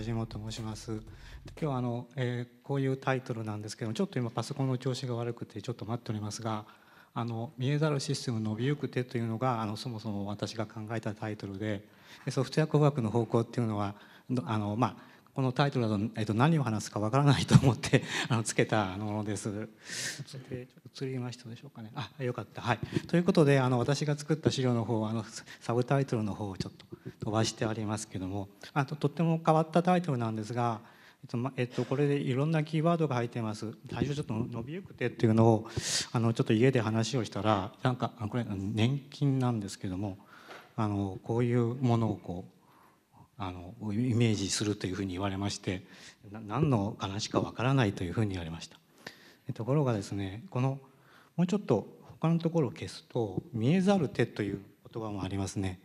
梶本と申します今日あの、えー、こういうタイトルなんですけどちょっと今パソコンの調子が悪くてちょっと待っておりますがあの見えざるシステム伸びゆく手というのがあのそもそも私が考えたタイトルでソフトウェア工学の方向っていうのはあの、まあ、このタイトルだと,、えー、と何を話すかわからないと思って あのつけたものです。映りましたでしょうかね。あよかった。はい、ということであの私が作った資料の方あのサブタイトルの方をちょっと飛ばしてありますけどもあととっても変わったタイトルなんですが。えっとまえっと、これでいろんなキーワードが入ってます最初ちょっと伸びゆくてっていうのをあのちょっと家で話をしたらなんかこれ年金なんですけどもあのこういうものをこうあのイメージするというふうに言われまして何の話かわからないというふうに言われましたところがですねこのもうちょっと他のところを消すと「見えざる手」という言葉もありますね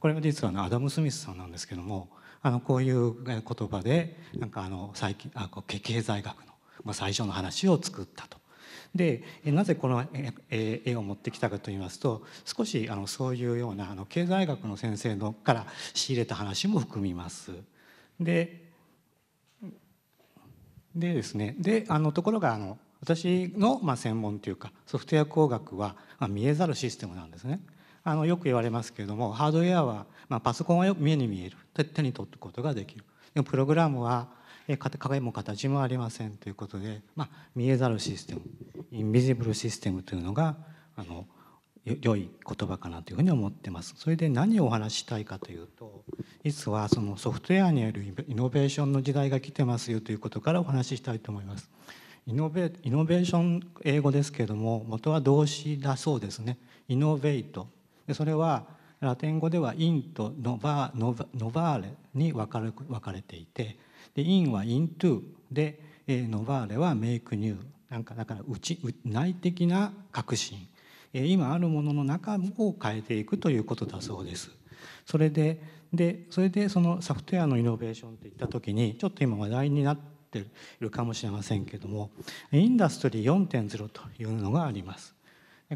これは実はアダム・スミスさんなんですけどもあのこういう言葉でなんかあの最近あ経済学の最初の話を作ったとでなぜこの絵を持ってきたかと言いますと少しあのそういうようなあの経済学の先生のから仕入れた話も含みます。ででですねであのところがあの私のまあ専門というかソフトウェア工学は見えざるシステムなんですね。あのよく言われますけれどもハードウェアは、まあ、パソコンは目に見える手に取ることができるでもプログラムは影も形もありませんということで、まあ、見えざるシステムインビジブルシステムというのがあの良い言葉かなというふうに思ってます。それで何をお話したいかというと実はそのソフトウェアによるイノベーションの時代が来てますよということからお話ししたいと思います。イノベイノベーション英語ですけれども元は動詞だそうですね。イノベイトでそれはラテン語ではインとノバノバーレに分かれ分かれていてでイン」はイン t ゥ」で、えー、ノバーレはメイクニュ e なんかだから内内的な革新、えー、今あるものの中を変えていくということだそうです。それででそれでそのソフトウェアのイノベーションっていった時にちょっと今話題になっているかもしれませんけどもインダストリー4.0というのがあります。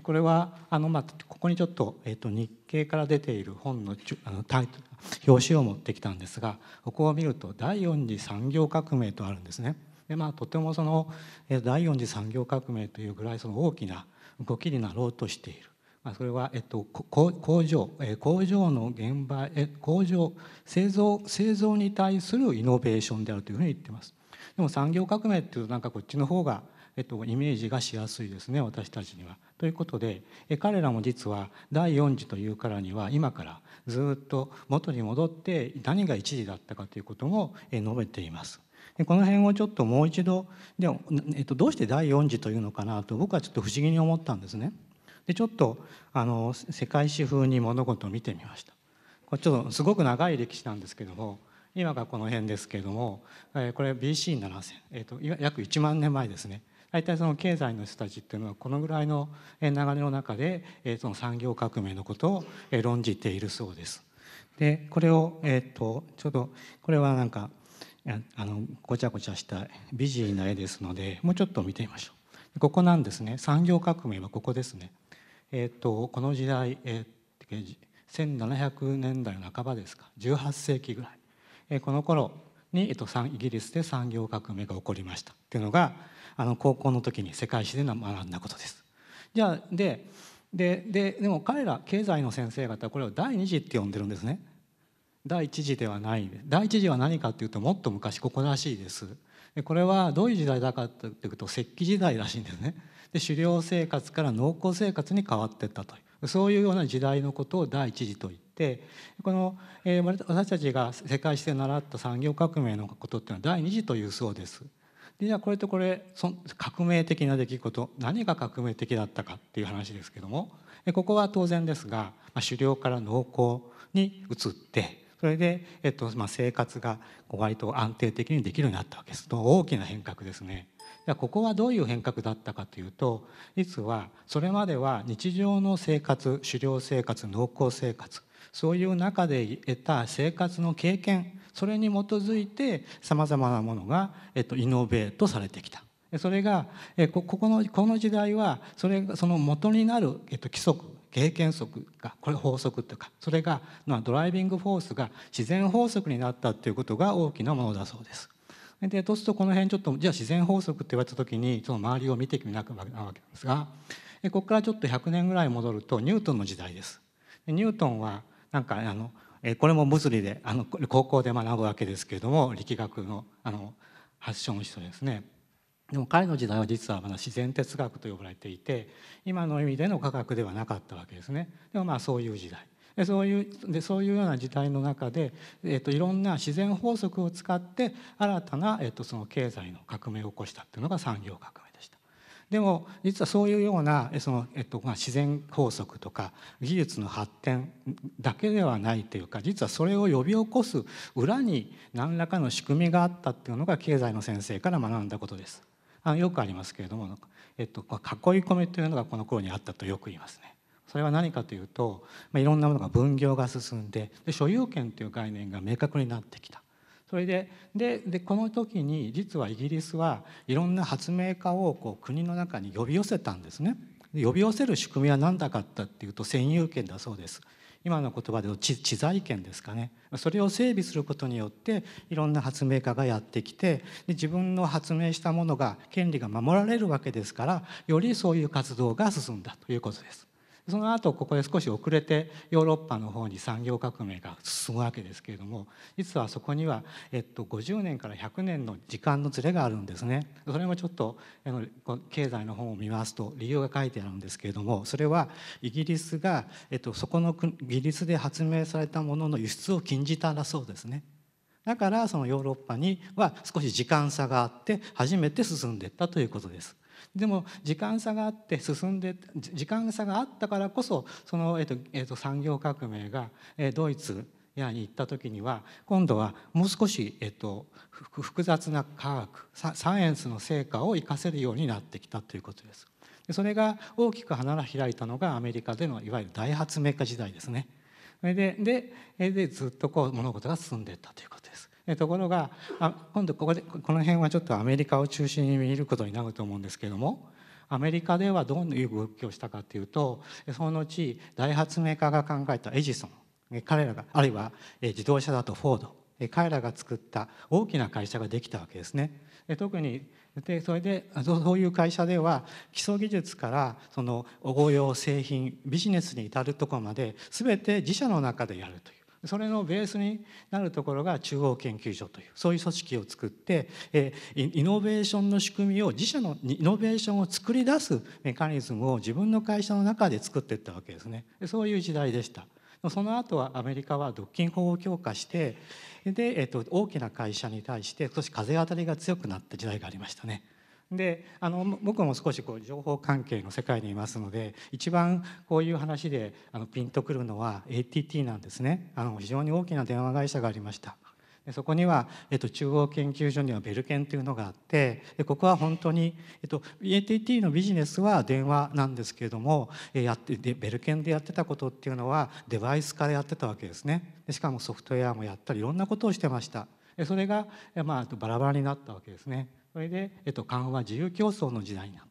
これはあの、まあ、ここにちょっと,、えーと、日経から出ている本のあのタイトル表紙を持ってきたんですがここを見ると「第四次産業革命」とあるんですね。でまあ、とてもその第四次産業革命というぐらいその大きな動きになろうとしている、まあ、それは、えっと、工場工場の現場工場製造製造に対するイノベーションであるというふうに言ってますでも産業革命っていうとなんかこっちの方が、えっと、イメージがしやすいですね私たちには。ということで彼らも実は第4次というからには今からずっと元に戻って何が1次だったかということも述べています。この辺をちょっともう一度でも、えっと、どうして第4次というのかなと僕はちょっと不思議に思ったんですね。でちょっとあの世界史風に物事を見てみました。これちょっとすごく長い歴史なんですけども今がこの辺ですけれどもこれ BC7,000、えっと、約1万年前ですね大体その経済の人たちっていうのはこのぐらいの流れの中でその産業革命のことを論じているそうです。でこれを、えとちょうどこれはなんかあのごちゃごちゃしたビジな絵ですのでもうちょっと見てみましょう。ここなんですね産業革命はここですね。えとこの時代、えー、1700年代の半ばですか18世紀ぐらい、えこの頃に、えと、イギリスで産業革命が起こりましたっていうのがあの高校の時に世界史で学んだことです。じゃあででででも彼ら経済の先生方これを第二次って呼んでるんですね。第一次ではない第一次は何かっていうともっと昔ここらしいです。でこれはどういう時代だかというと石器時代らしいんですね。で狩猟生活から農耕生活に変わっていったというそういうような時代のことを第一次と言ってこの、えー、私たちが世界史で習った産業革命のことっていうのは第二次というそうです。じゃあこれとこれ革命的な出来事何が革命的だったかっていう話ですけどもここは当然ですが、まあ、狩猟から農耕に移ってそれで、えっとまあ、生活が割と安定的にできるようになったわけですと大きな変革ですね。でゃここはどういう変革だったかというと実はそれまでは日常の生活狩猟生活農耕生活そういう中で得た生活の経験それに基づいてさまざまなものが、えっと、イノベートされてきた。それがここのこの時代はそれその元になる、えっと、規則経験則がこれ法則というかそれがドライビングフォースが自然法則になったということが大きなものだそうです。でそうするとこの辺ちょっとじゃあ自然法則って言われた時にその周りを見てみなくなるわけなんですがここからちょっと100年ぐらい戻るとニュートンの時代です。ニュートンはなんかあの、えこれも物理であの高校で学ぶわけですけれども力学のあの発祥の人ですね。でも彼の時代は実はまだ自然哲学と呼ばれていて今の意味での科学ではなかったわけですね。でもまあそういう時代でそういうでそういうような時代の中で、えっと、いろんな自然法則を使って新たな、えっとその経済の革命を起こしたっていうのが産業革命。でも実はそういうようなその、えっとまあ、自然法則とか技術の発展だけではないというか実はそれを呼び起こす裏に何らかの仕組みがあったっていうのが経済の先生から学んだことです。あよくありますけれども、えっと、囲い込みというのがこの頃にあったとよく言いますね。それは何かというと、まあ、いろんなものが分業が進んでで所有権という概念が明確になってきたそれででこの時に実はイギリスはいろんな発明家をこう国の中に呼び寄せたんですね。呼び寄せる仕組みは何だかったっていうと占有権だそうです。今の言葉で知知財権ですかねそれを整備することによっていろんな発明家がやってきてで自分の発明したものが権利が守られるわけですからよりそういう活動が進んだということです。その後ここで少し遅れてヨーロッパの方に産業革命が進むわけですけれども実はそこには、えっと、50年から100年の時間のずれがあるんですねそれもちょっと経済の本を見ますと理由が書いてあるんですけれどもそれはイギリスが、えっと、そこのイギリスで発明されたものの輸出を禁じたらそうですね。だからそのヨーロッパには少し時間差があって初めて進んでいったということです。でも時間差があって進んで時間差があったからこそその、えーとえー、と産業革命が、えドイツやに行った時には今度はもう少し、えっと、複雑な科学サイエンスの成果を生かせるようになってきたということです。でそれが大きく花が開いたのがアメリカでのいわゆる大発明家時代ですね。でででずっとこう物事が進んでいったということです。ところがあ今度ここでこの辺はちょっとアメリカを中心に見ることになると思うんですけどもアメリカではどういう動きをしたかというとそのうち大発明家が考えたエジソン彼らがあるいは自動車だとフォード彼らが作った大きな会社ができたわけですね。特にでそれでそういう会社では基礎技術からその応用製品ビジネスに至るところまで全て自社の中でやるという。それのベースになるところが中央研究所というそういう組織を作って、えイノベーションの仕組みを自社のイノベーションを作り出すメカニズムを自分の会社の中で作っていったわけですねそういう時代でしたその後はアメリカは独禁法を強化してで、えっと大きな会社に対して少し風当たりが強くなった時代がありましたね。であの僕も少しこう情報関係の世界にいますので一番こういう話であのピンとくるのは ATT なんですねあの非常に大きな電話会社がありましたでそこには、えっと、中央研究所にはベルケンというのがあってでここは本当に、えっと、ATT のビジネスは電話なんですけれどもやってでベルケンでやってたことっていうのはデバイスからやってたわけですねでしかもソフトウェアもやったりいろんなことをしてましたそれが、まあ、バラバラになったわけですねそれで、えっと、緩和自由競争の時代になって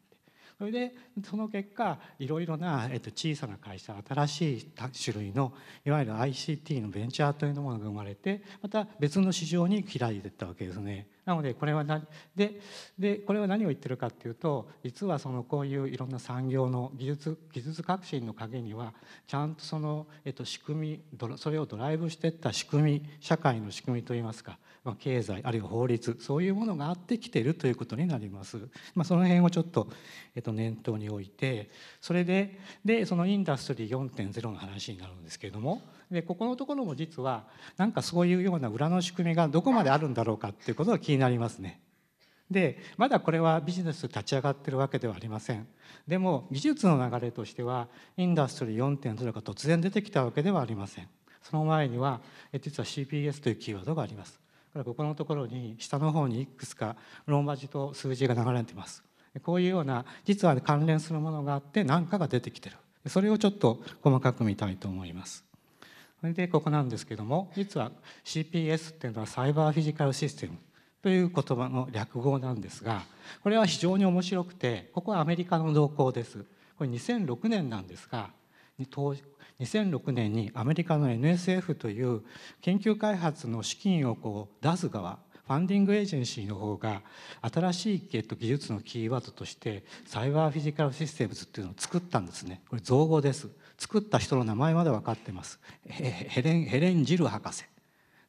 それでその結果いろいろな、えっと、小さな会社新しい種類のいわゆる ICT のベンチャーというものが生まれてまた別の市場に開いていったわけですね。なのでこれは何ででこれは何を言ってるかっていうと実はそのこういういろんな産業の技術技術革新の陰にはちゃんとその、えっと、仕組みそれをドライブしていった仕組み社会の仕組みといいますかまあ、経済あるいは法律そういうものがあってきてるということになります。まあ、その辺をちょっと、えっと、念頭に置いてそれででそのインダストリー4.0の話になるんですけれどもでここのところも実はなんかそういうような裏の仕組みがどこまであるんだろうかっていうことが気になりますね。でまだこれはビジネス立ち上がってるわけではありませんでも技術の流れとしてはインダストリー4.0が突然出てきたわけではありませんその前には実は CPS というキーワードがありますからここのところに下の方にいくつかローマ字と数字が流れてますこういうような実は関連するものがあって何かが出てきてるそれをちょっと細かく見たいと思いますそれでここなんですけども実は CPS っていうのはサイバーフィジカルシステムという言葉の略語なんですがこれは非常に面白くてここはアメリカの動向ですこれ2006年なんですが2006年にアメリカの NSF という研究開発の資金をこう出す側ファンディングエージェンシーの方が新しい、技術のキーワードとしてサイバーフィジカルシステムズっていうのを作ったんですねこれ造語です作った人の名前まで分かってますヘレンヘレン・ジル博士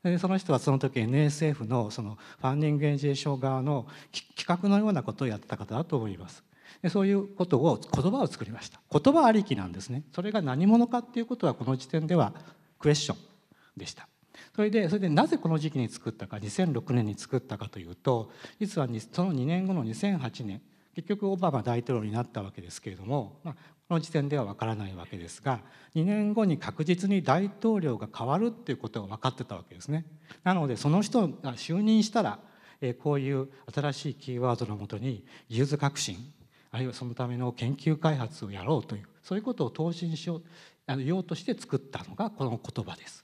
でその人はその時 NSF のそのファンディングエージェンション側の企画のようなことをやった方だと思いますそういうことを言葉を作りました言葉ありきなんですねそれが何者かっていうことはこの時点ではクエスチョンでしたそれでそれでなぜこの時期に作ったか2006年に作ったかというと実はその2年後の2008年結局オバマ大統領になったわけですけれども、まあ、この時点ではわからないわけですが2年後に確実に大統領が変わるっていうことが分かってたわけですね。なのでその人が就任したらこういう新しいキーワードのもとに技術革新あるいはそのための研究開発をやろうというそういうことを投資にしようあのようとして作ったのがこの言葉です。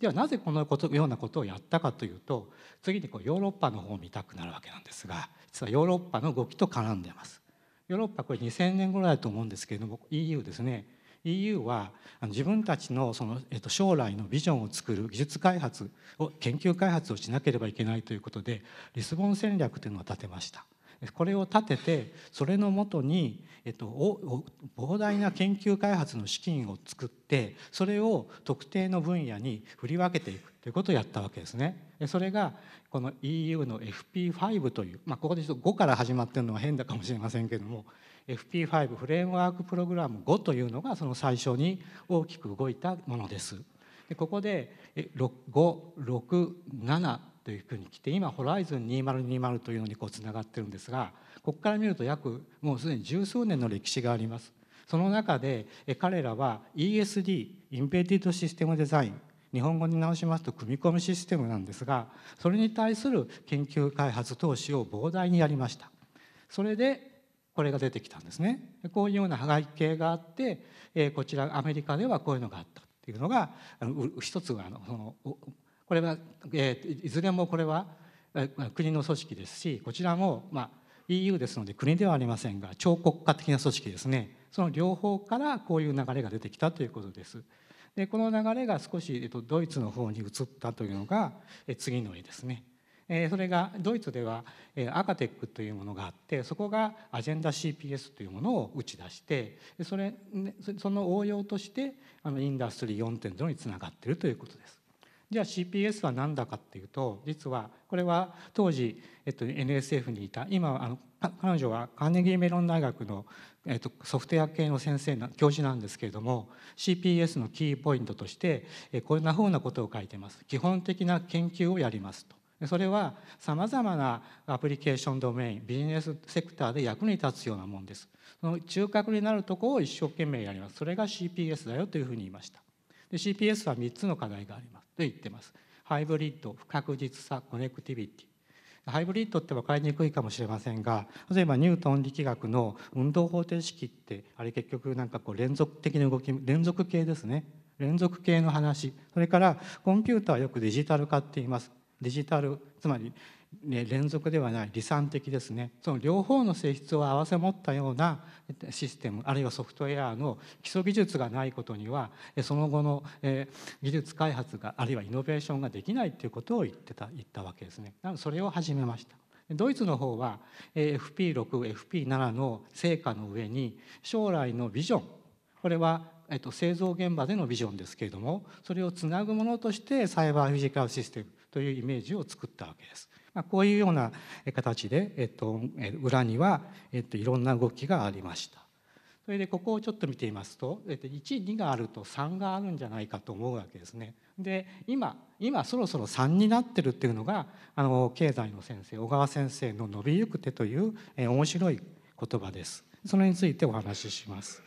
ではなぜこのことようなことをやったかというと次にこうヨーロッパの方を見たくなるわけなんですが実はヨーロッパの動きと絡んでます。ヨーロッパこれ2000年ぐらいだと思うんですけれども EU ですね EU は自分たちのその、えっと、将来のビジョンを作る技術開発を研究開発をしなければいけないということでリスボン戦略というのを立てました。これを立ててそれのもとに、えっと、膨大な研究開発の資金を作ってそれを特定の分野に振り分けていくということをやったわけですね。それがこの EU の FP5 という、まあ、ここでちと5から始まってるのは変だかもしれませんけども FP5 フレームワークプログラム5というのがその最初に大きく動いたものです。でここで567というふうに来て今ホライズン2020というのにこうつながってるんですがここから見ると約もうすでに十数年の歴史があります。その中で彼らは ESD インベディドシステムデザイン日本語に直しますと組み込みシステムなんですがそれに対する研究開発投資を膨大にやりましたそれでこれが出てきたんですねこういうような背景があってこちらアメリカではこういうのがあったっていうのが一つあのそのこれは、えー、いずれもこれは国の組織ですしこちらも、まあ、EU ですので国ではありませんが超国家的な組織ですねその両方からこういう流れが出てきたということです。でこの流れが少し、えっと、ドイツの方に移ったというのが、え次の絵ですね。えそれがドイツでは、えアカテックというものがあってそこがアジェンダ CPS というものを打ち出してそれその応用としてあのインダストリー4.0につながっているということです。じゃあ CPS は何だかっていうと実はこれは当時、えっと、NSF にいた今あの彼女はカーネギーメロン大学の、えっと、ソフトウェア系の先生の教授なんですけれども CPS のキーポイントとしてえこんなふうなことを書いてます基本的な研究をやりますと。それはさまざまなアプリケーションドメインビジネスセクターで役に立つようなもんですその中核になるところを一生懸命やりますそれが CPS だよというふうに言いましたで CPS は3つの課題があります言ってます。ハイブリッド、不確実さ、コネクティビティ。ハイブリッドって分かりにくいかもしれませんが例えばニュートン力学の運動方程式ってあれ結局なんかこう連続的な動き連続系ですね連続系の話それからコンピューターはよくデジタル化って言いますデジタルつまりね、連続ではない離散的ですねその両方の性質を併せ持ったようなシステムあるいはソフトウェアの基礎技術がないことにはその後の、えー、技術開発があるいはイノベーションができないということを言ってた言ったわけですねなのでそれを始めましたドイツの方は FP6FP7 の成果の上に将来のビジョンこれはえっと、製造現場でのビジョンですけれどもそれをつなぐものとしてサイバーフィジカルシステムというイメージを作ったわけです。まあ、こういうような形で、えっと、裏には、えっと、いろんな動きがありました。それでここをちょっと見てみますと、えっと、12があると3があるんじゃないかと思うわけですね。で今今そろそろ3になってるっていうのがあの経済の先生小川先生の「伸びゆく手」という、え面白い言葉です。それについてお話しします。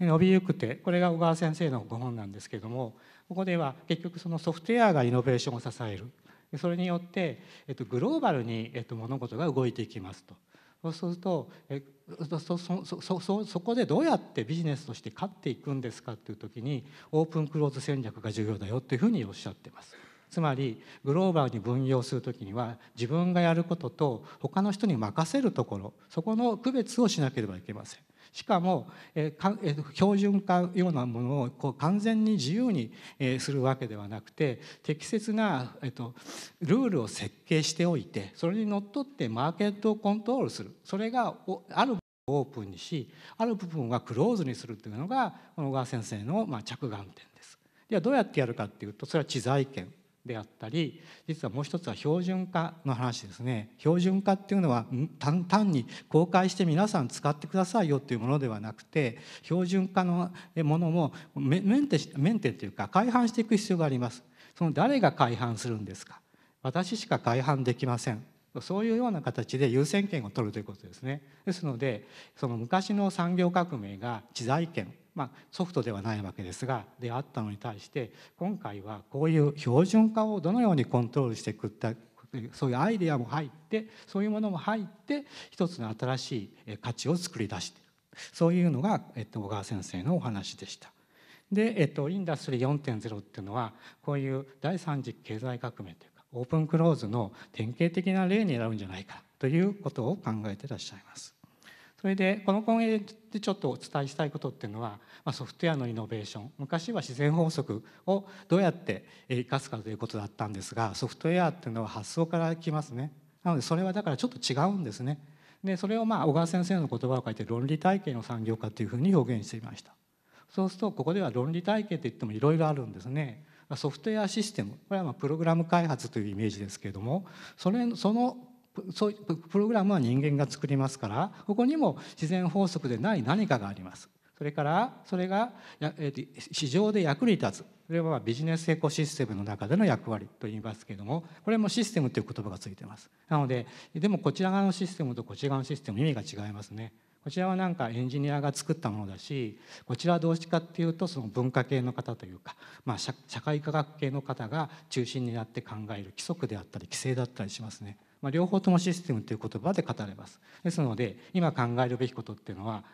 伸びゆく手これが小川先生のご本なんですけれどもここでは結局そのソフトウェアがイノベーションを支えるそれによって、えっと、グローバルに、えっと、物事が動いていきますと。そうするとえそそそそそこでどうやってビジネスとして勝っていくんですかっていう時にオープンクローズ戦略が重要だよっていうふうにおっしゃってます。つまりグローバルに分業する時には自分がやることと他の人に任せるところそこの区別をしなければいけません。しかも、えー、標準化ようなものをこう完全に自由に、えー、するわけではなくて適切な、えーと、ルールを設計しておいてそれにのっとってマーケットをコントロールするそれがあるオープンにしある部分はクローズにするというのが小野川先生のまあ着眼点です。ではどうやってやるかっていうとそれは知財権であったり実はもう一つは標準化の話ですね標準化っていうのは単に公開して皆さん使ってくださいよっていうものではなくて標準化のものもメンテメンテというか改版していく必要がありますその誰が改版するんですか私しか改版できませんそういうような形で優先権を取るということですねですのでその昔の産業革命が知財権まあ、ソフトではないわけですがであったのに対して今回はこういう標準化をどのようにコントロールしていくかそういうアイデアも入ってそういうものも入って一つの新しい価値を作り出しているそういうのが、えっと、小川先生のお話でした。で、えっと、インダストリー4.0っていうのはこういう第三次経済革命というかオープンクローズの典型的な例になるんじゃないかということを考えていらっしゃいます。それでこの講演でちょっとお伝えしたいことっていうのは、まあ、ソフトウェアのイノベーション昔は自然法則をどうやって生かすかということだったんですがソフトウェアっていうのは発想からきますねなのでそれはだからちょっと違うんですねでそれをまあ小川先生の言葉を書いて論理体系の産業化というふうに表現していましたそうするとここでは論理体系といってもいろいろあるんですねソフトウェアシステムこれはまあプログラム開発というイメージですけれどもそれそのそうプログラムは人間が作りますからここにも自然法則でない何かがあります。それからそれが、え市場で役に立つそれはビジネスエコシステムの中での役割と言いますけれどもこれもシステムという言葉がついてますなのででもこちら側のシステムとこちら側のシステム意味が違いますねこちらはなんかエンジニアが作ったものだしこちらはどうしかっていうとその文化系の方というか、まあ、社会科学系の方が中心になって考える規則であったり規制だったりしますね。まあ、両方ともシステムという言葉で語れますですので今考えるべきことっていうのは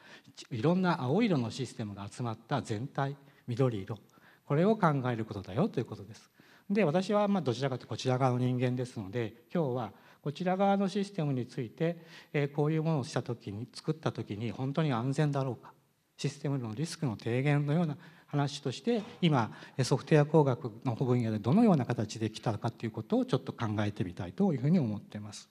いろんな青色のシステムが集まった全体緑色これを考えることだよということですで私はまどちらかというとこちら側の人間ですので今日はこちら側のシステムについて、えこういうものをした時に作った時に本当に安全だろうかシステムのリスクの低減のような話として今ソフトウェア工学の分野でどのような形で来たかということをちょっと考えてみたいというふうに思ってます。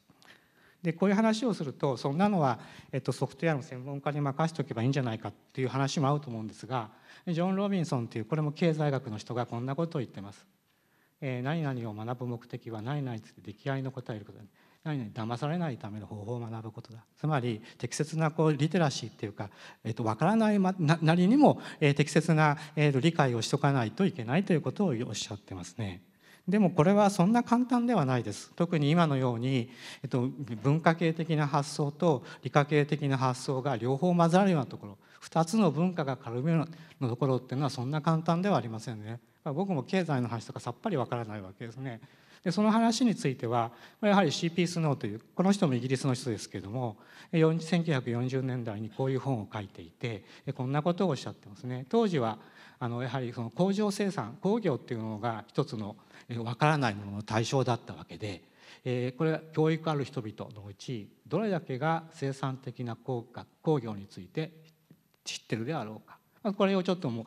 でこういう話をするとそんなのは、えっと、ソフトウェアの専門家に任せておけばいいんじゃないかっていう話も合うと思うんですがジョン・ロビンソンっていうこれも経済学の人がこんなことを言ってます。えー、何々を学ぶ目的は何々つって出来合いの答えることだ、ね、何々騙されないための方法を学ぶことだつまり適切なこうリテラシーっていうか、えー、と分からないななりにも、えー、適切な、えー、と理解をしとかないといけないということをおっしゃってますね。でもこれはそんな簡単ではないです。特に今のように、えっと、文化系的な発想と理科系的な発想が両方混ざるようなところ2つの文化が軽めのところっていうのはそんな簡単ではありませんね。僕も経済の話とかさっぱりわからないわけですね。でその話についてはやはり C.P. スノーというこの人もイギリスの人ですけれども1940年代にこういう本を書いていてこんなことをおっしゃってますね。当時はあのやはりその工場生産工業っていうのが一つのわからないものの対象だったわけで。えー、これは教育ある人々のうちどれだけが生産的な工業について知ってるであろうかこれをちょっとも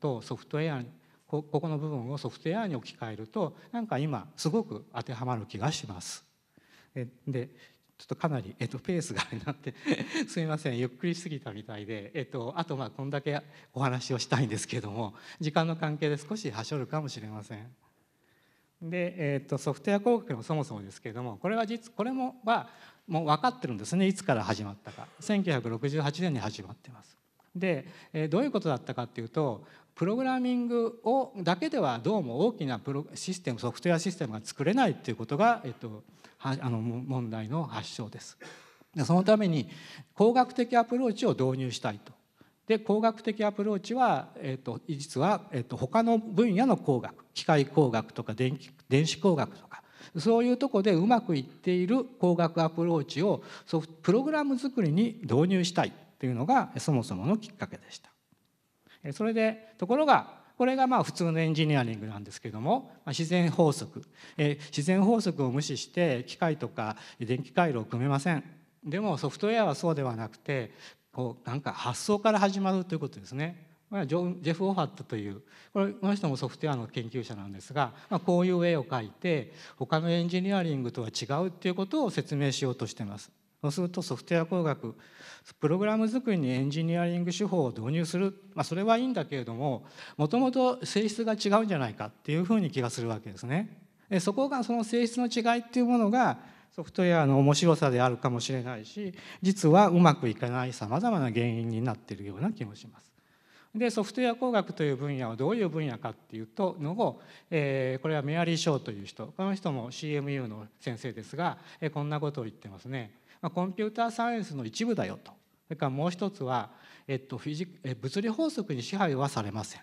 とソフトウェアここの部分をソフトウェアに置き換えるとなんか今すごく当てはまる気がします。でちょっとかなり、えっと、ペースがあれなって すみませんゆっくりすぎたみたいで、えっと、あとまあこんだけお話をしたいんですけれども時間の関係で少しはしょるかもしれません。で、えっとソフトウェア攻撃もそもそもですけれどもこれは実これもはもう分かってるんですねいつから始まったか1968年に始まってます。で、えどういうことだったかっていうとプログラミングをだけではどうも大きなプロシステムソフトウェアシステムが作れないっていうことが、えっと、はあの問題の発祥です。でそのために工学的アプローチを導入したいと。で工学的アプローチは、えっと、実は、えっと、他の分野の工学機械工学とか電気電子工学とかそういうところでうまくいっている工学アプローチをソフプログラム作りに導入したいというのがそもそものきっかけでした。それでところがこれがまあ普通のエンジニアリングなんですけども自然法則自然法則を無視して機械とか電気回路を組めませんでもソフトウェアはそうではなくてこうなんか発想から始まるということですねジェフ・オファットというこれこの人もソフトウェアの研究者なんですが、まあ、こういう絵を描いて他のエンジニアリングとは違うっていうことを説明しようとしてますそうするとソフトウェア工学プログラム作りにエンジニアリング手法を導入する、まあ、それはいいんだけれどももともと性質が違うんじゃないかっていうふうに気がするわけですね。でそこがその性質の違いっていうものがソフトウェアの面白さであるかもしれないし実はうまくいかないさまざまな原因になってるような気もします。でソフトウェア工学という分野はどういう分野かっていうとのを、えー、これはメアリー・ショーという人この人も CMU の先生ですが、えー、こんなことを言ってますね。まあ、コンピューターサイエンスの一部だよとそれからもう一つは、えっと、フィジ物理法則に支配はされません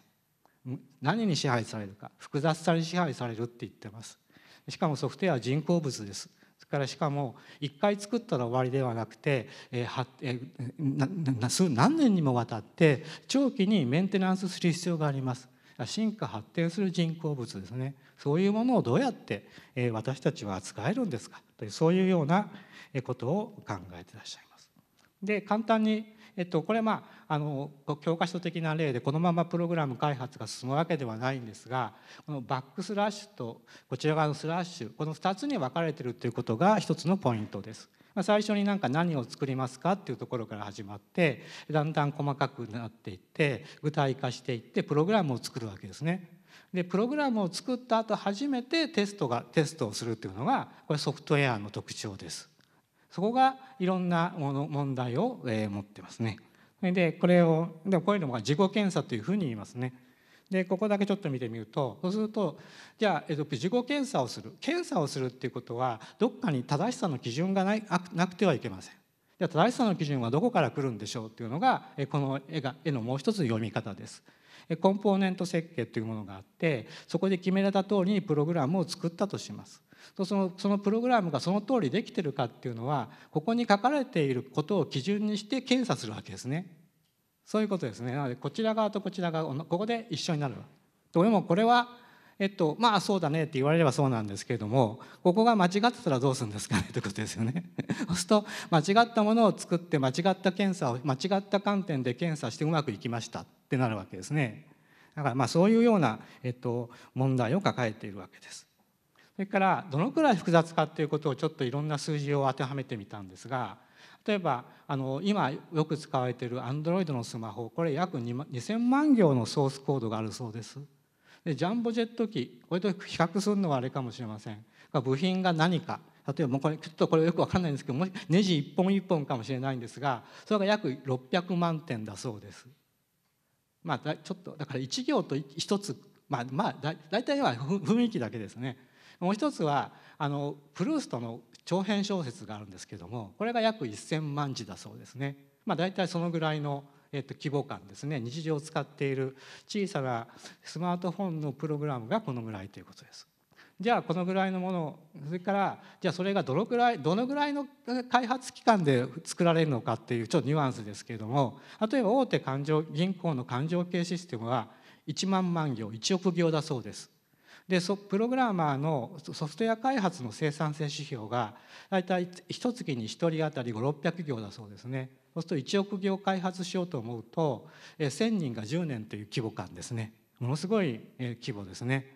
何に支配されるか複雑さに支配されるって言ってますしかもソフトウェアは人工物ですそれからしかも1回作ったら終わりではなくて、えーはえー、何年にもわたって長期にメンテナンスする必要があります進化発展する人工物ですねそういうものをどうやって私たちは扱えるんですかというそういうようなことを考えてらっしゃいます。で簡単にえっと、これまああの教科書的な例でこのままプログラム開発が進むわけではないんですがこのバックスラッシュとこちら側のスラッシュこの2つに分かれてるということが一つのポイントです。まあ、最初になんか何を作りますかっていうところから始まってだんだん細かくなっていって具体化していってプログラムを作るわけですね。でプログラムを作った後初めてテストがテストをするっていうのがこれソフトウェアの特徴です。そこがいろんなもの問題を、えー、持ってますね。でこれをでこういうのが自己検査というふうに言いますね。でここだけちょっと見てみるとそうするとじゃあ、えっと、自己検査をする検査をするっていうことはどっかに正しさの基準がないなくてはいけません。じゃあ正しさの基準はどこから来るんでしょうっていうのがこの絵が絵のもう一つ読み方です。コンポーネント設計というものがあってそこで決められた通りにプログラムを作ったとします。そのそのプログラムがその通りできてるかっていうのはここに書かれていることを基準にして検査するわけですね。そういうことですねなのでこちら側とこちら側ここで一緒になるとでもこれはえっとまあそうだねって言われればそうなんですけれどもここが間違ってたらどうするんですかねってことですよね。そうすると間違ったものを作って間違った検査を間違った観点で検査してうまくいきましたってなるわけですね。だからまあそういうような、えっと、問題を抱えているわけです。それからどのくらい複雑かっていうことをちょっといろんな数字を当てはめてみたんですが例えばあの今よく使われている Android のスマホこれ約2,000万行のソースコードがあるそうです。でジャンボジェット機これと比較するのはあれかもしれません部品が何か例えばもうこれちょっとこれよく分かんないんですけどもネジ一本一本かもしれないんですがそれが約600万点だそうです。まあ、ちょっとだから1行と1つまあまあ大体は雰囲気だけですね。もう一つはあのプルーストの長編小説があるんですけどもこれが約1,000万字だそうですね、まあ、大体そのぐらいの、えっと、規模感ですね日常を使っている小さなスマートフォンのプログラムがこのぐらいということです。じゃあこのぐらいのものそれからじゃあそれがどのぐらいどのぐらいの開発期間で作られるのかっていうちょっとニュアンスですけれども例えば大手勘定銀行の勘定系システムは1万万行1億行だそうです。でそプログラマーのソフトウェア開発の生産性指標が大体一月に1人当たり5600行だそうですねそうすると1億行開発しようと思うと1,000人が10年という規模感ですねものすごい規模ですね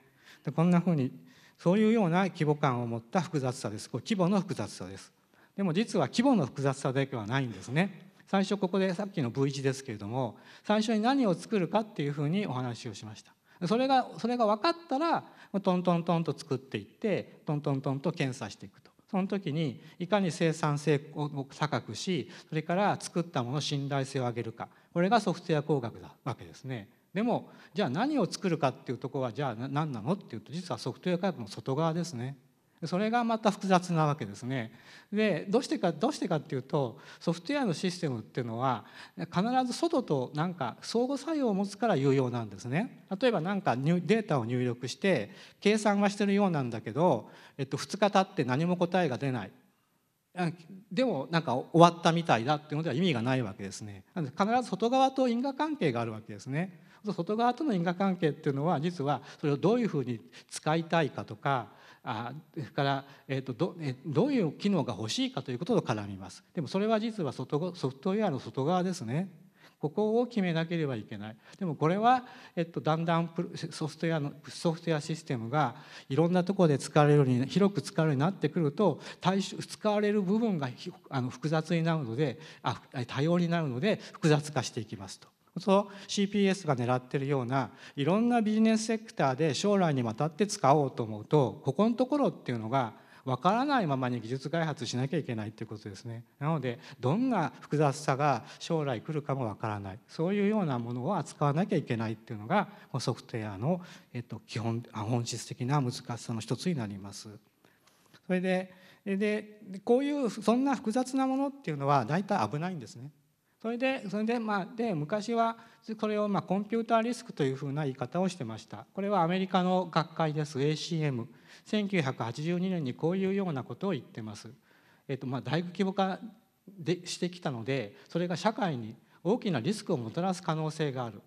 でこんなふうにそういうような規模感を持った複雑さですこ規模の複雑さですでも実は規模の複雑さだけはないんですね最初ここでさっきの V 字ですけれども最初に何を作るかっていうふうにお話をしましたそれがそれが分かったらトントントンと作っていってトントントンと検査していくと。その時にいかに生産性を高くしそれから作ったもの信頼性を上げるかこれがソフトウェア工学だわけですね。でもじゃあ何を作るかっていうとこはじゃあ何なのっていうと実はソフトウェア開発の外側ですね。それがまた複雑なわけですね。でどうしてかどうしてかっていうとソフトウェアのシステムっていうのは必ず外となんか相互作用を持つから有用なんですね。例えば何かデータを入力して計算はしてるようなんだけど、えっと、2日経って何も答えが出ないでもなんか終わったみたいだっていうのでは意味がないわけですね。必ず外側と因果関係があるわけですね。外側との因果関係っていうのは実はそれをどういうふうに使いたいかとかあそれから、えーとどえどういう機能が欲しいかということと絡みますでもそれは実は外ソフトウェアの外側ですねここを決めなければいけないでもこれは、えっと、だんだんソフトウェアのソフトウェアシステムがいろんなところで使われるように広く使われるようになってくると対使われる部分があの複雑になるのであ多様になるので複雑化していきますと。そう CPS が狙ってるようないろんなビジネスセクターで将来にわたって使おうと思うとここのところっていうのが分からないままに技術開発しなきゃいけないっていうことですねなのでどんな複雑さが将来来るかも分からないそういうようなものを扱わなきゃいけないっていうのがソフトウェアの、えっと、基本本質的な難しさの一つになります。それででこういうそんな複雑なものっていうのは大体危ないんですね。それでそれで,、まあ、で昔はこれをまあコンピューターリスクというふうな言い方をしてましたこれはアメリカの学会です ACM1982 年にこういうようなことを言ってます、えっと、まあ大規模化でしてきたのでそれが社会に大きなリスクをもたらす可能性がある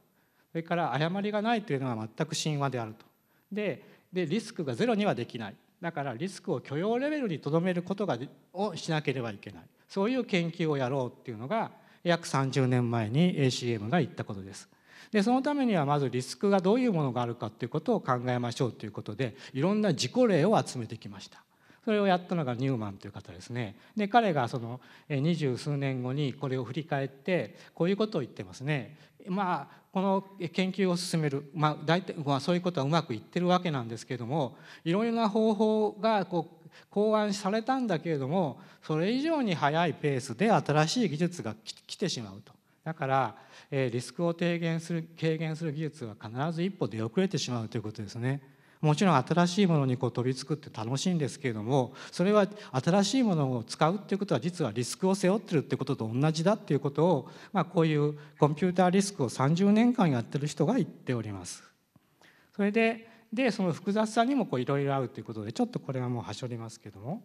それから誤りがないというのは全く神話であるとででリスクがゼロにはできないだからリスクを許容レベルにとどめることがをしなければいけないそういう研究をやろうっていうのが約30年前に ACM が言ったことです。でそのためにはまずリスクがどういうものがあるかということを考えましょうということでいろんな事故例を集めてきました。それをやったのがニューマンという方ですねで彼がその二十数年後にこれを振り返ってこういうことを言ってますねまあこの研究を進める、まあ、大体、まあ、そういうことはうまくいってるわけなんですけどもいろいろな方法がこ考案されたんだけれどもそれ以上に速いペースで新しい技術が来てしまうとだからリスクを低減する軽減する技術は必ず一歩出遅れてしまうということですね。もちろん新しいものにこう飛びつくって楽しいんですけれどもそれは新しいものを使うっていうことは実はリスクを背負ってるってことと同じだっていうことを、まあ、こういうコンピューターリスクを30年間やってる人が言っております。それででその複雑さにもいろいろあるということでちょっとこれはもう端折りますけども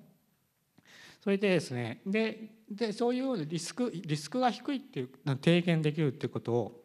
それでですねででそういうリスクリスクが低いっていうの低減できるっていうことを、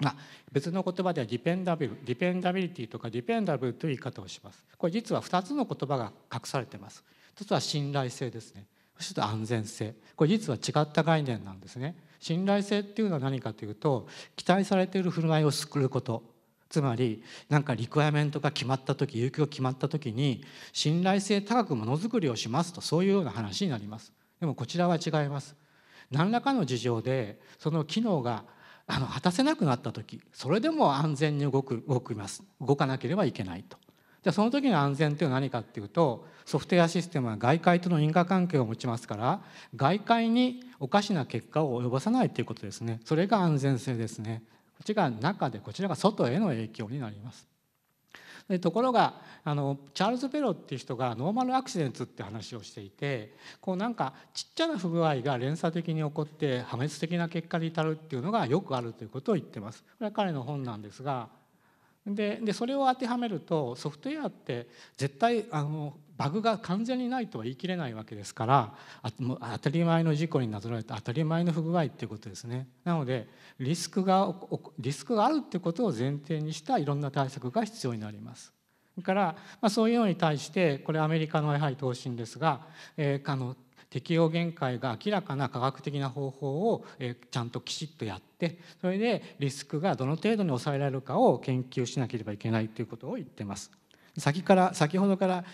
まあ、別の言葉ではディペンダビルディペンダビリティとかディペンダブルという言い方をしますこれ実は2つの言葉が隠されてます一つは信頼性ですねそして安全性これ実は違った概念なんですね信頼性っていうのは何かというと期待されている振る舞いを救うことつまりなんかリクエアメントが決まった時有給が決まった時に信頼性高くものづくりをしますとそういうような話になりますでもこちらは違います何らかの事情でその機能があの果たせなくなった時それでも安全に動く動きます動かなければいけないとじゃあその時の安全というのは何かっていうとソフトウェアシステムは外界との因果関係を持ちますから外界におかしな結果を及ぼさないということですねそれが安全性ですねこっちが中でこちらが外への影響になります。でところがあのチャールズ・ベロっていう人がノーマルアクシデンツって話をしていてこうなんかちっちゃな不具合が連鎖的に起こって破滅的な結果に至るっていうのがよくあるということを言ってます。これは彼の本なんですがででそれを当てはめるとソフトウェアって絶対あのバグが完全にないとは言い切れないわけですから当たり前の事故になぞらえて当たり前の不具合っていうことですねなのでリスクがリスクがあるってことを前提にしたいろんな対策が必要になりますだから、まあ、そういうのに対してこれアメリカのやはり答申ですが、えー、あの適用限界が明らかな科学的な方法をちゃんときちっとやってそれでリスクがどの程度に抑えられるかを研究しなければいけないということを言ってます。先から先ほどから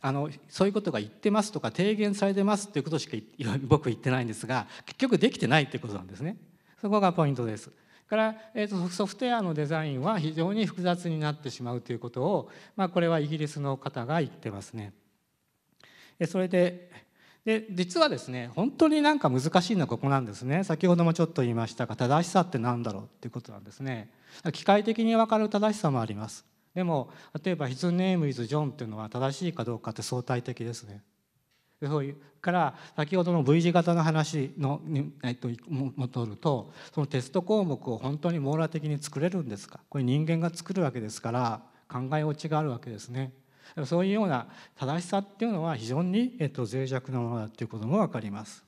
あのそういうことが言ってますとか提言されてますということしか 僕言ってないんですが結局できてないってことなんですねそこがポイントですから、えーと、ソフトウェアのデザインは非常に複雑になってしまうということを、まあ、これはイギリスの方が言ってますねそれでで実はですね本当になんか難しいのはここなんですね先ほどもちょっと言いましたが正しさって何だろうっていうことなんですね機械的に分かる正しさもありますでも例えば「His name is John」っていうのは正しいかどうかって相対的ですね。そういうから先ほどの V 字型の話のに、えっと、戻るとそのテスト項目を本当に網羅的に作れるんですかこれ人間が作るわけですから考え落ちがあるわけですね。そういうような正しさっていうのは非常に、えっと、脆弱なものだっていうことも分かります。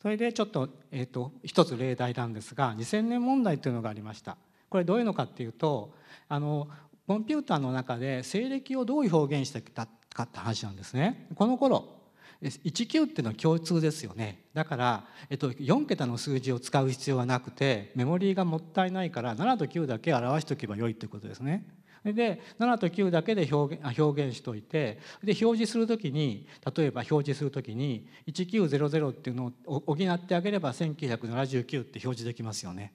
それでちょっと,、えっと一つ例題なんですが2000年問題というのがありました。これどういうのかっていうとあのコンピューターの中で西暦をどう表現してきたかって話なんですね。この頃19っていうのは共通ですよねだから、えっと、4桁の数字を使う必要はなくてメモリーがもったいないから7と9だけ表しておけばよいということですね。で7と9だけで表現表現しといてで表示するときに例えば表示するときに1900っていうのを補ってあげれば1979って表示できますよね。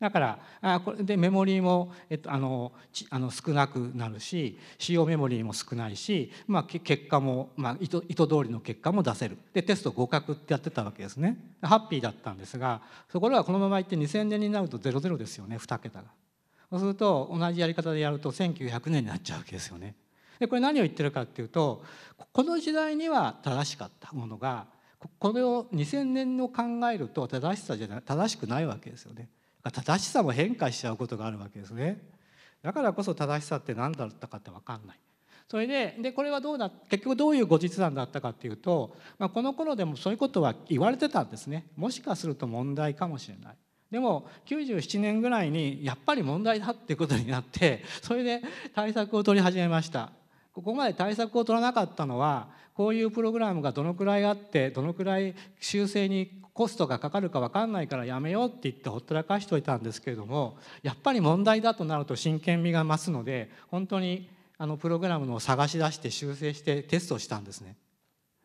だからあこれでメモリーも、えっと、あのあの少なくなるし使用メモリーも少ないし、まあ、結果も、まあ意図、意図通りの結果も出せるでテスト合格ってやってたわけですねハッピーだったんですがところがこのままいって2000年になると00ですよね2桁が。そうすると同じやり方でやると1900年になっちゃうわけですよね。でこれ何を言ってるかっていうとこの時代には正しかったものがこれを2000年の考えると正しさじゃない正しくないわけですよね。正しさも変化しちゃうことがあるわけですねだからこそ正しさって何だったかって分かんないそれででこれはどうだ結局どういう後日談だったかっていうと、まあ、この頃でもそういうことは言われてたんですねもしかすると問題かもしれないでも97年ぐらいにやっぱり問題だっていうことになってそれで対策を取り始めましたここまで対策を取らなかったのはこういうプログラムがどのくらいあってどのくらい修正にコストがかかるか分かんないからやめようって言ってほったらかしておいたんですけれどもやっぱり問題だとなると真剣味が増すので本当にあのプログラムのを探し出して修正してテストしたんですね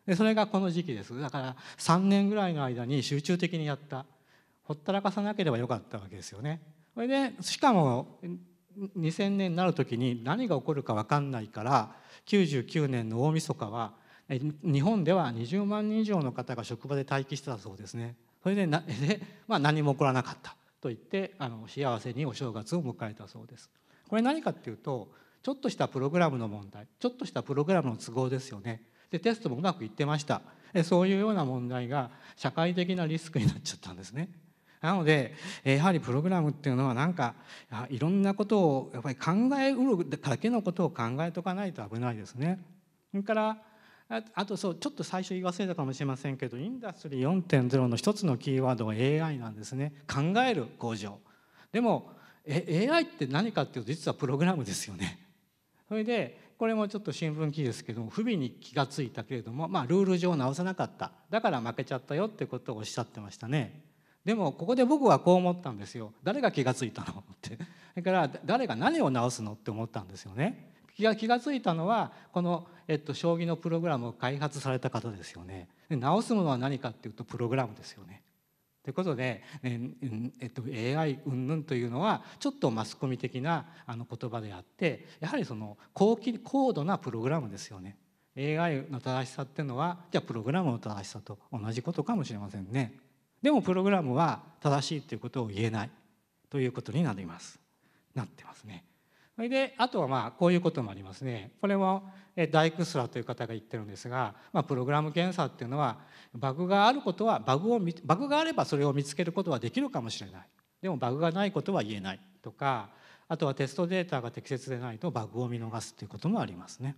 でそれがこの時期ですだから3年ぐらいの間に集中的にやったほったらかさなければよかったわけですよねそれでしかも2000年になる時に何が起こるか分かんないから99年の大晦日は日本では20万人以上の方が職場で待機してたそうですねそれでな で、まあ、何も起こらなかったと言ってあの幸せにお正月を迎えたそうですこれ何かっていうとちょっとしたプログラムの問題ちょっとしたプログラムの都合ですよねでテストもうまくいってましたそういうような問題が社会的なリスクになっちゃったんですねなのでやはりプログラムっていうのはなんかいろんなことをやっぱり考えうるだけのことを考えとかないと危ないですねそれからああとそうちょっと最初言い忘れたかもしれませんけどインダストリー4.0の一つのキーワードは AI なんですね考える工場でもえ AI って何かっていうと実はプログラムですよね それでこれもちょっと新聞記事ですけども不備に気が付いたけれども、まあ、ルール上直さなかっただから負けちゃったよってことをおっしゃってましたねでもここで僕はこう思ったんですよ誰が気が付いたのってそれから誰が何を直すのって思ったんですよね気が気が付いたのはこの、えっと、将棋のプログラムを開発された方ですよね。で直すものは何かっていうとプログラムですよね。ということで、ねえっと、AI 云々というのはちょっとマスコミ的なあの言葉であってやはりその高高度なプログラムですよね。AI の正しさっていうのはじゃあプログラムの正しさと同じことかもしれませんね。でもプログラムは正しいということを言えないということになります。なってますね。それであとはまあこういうこともありますねこれもダイクスラという方が言ってるんですが、まあ、プログラム検査っていうのはバグがあることはバグをバグがあればそれを見つけることはできるかもしれないでもバグがないことは言えないとかあとはテストデータが適切でないとバグを見逃すということもありますね。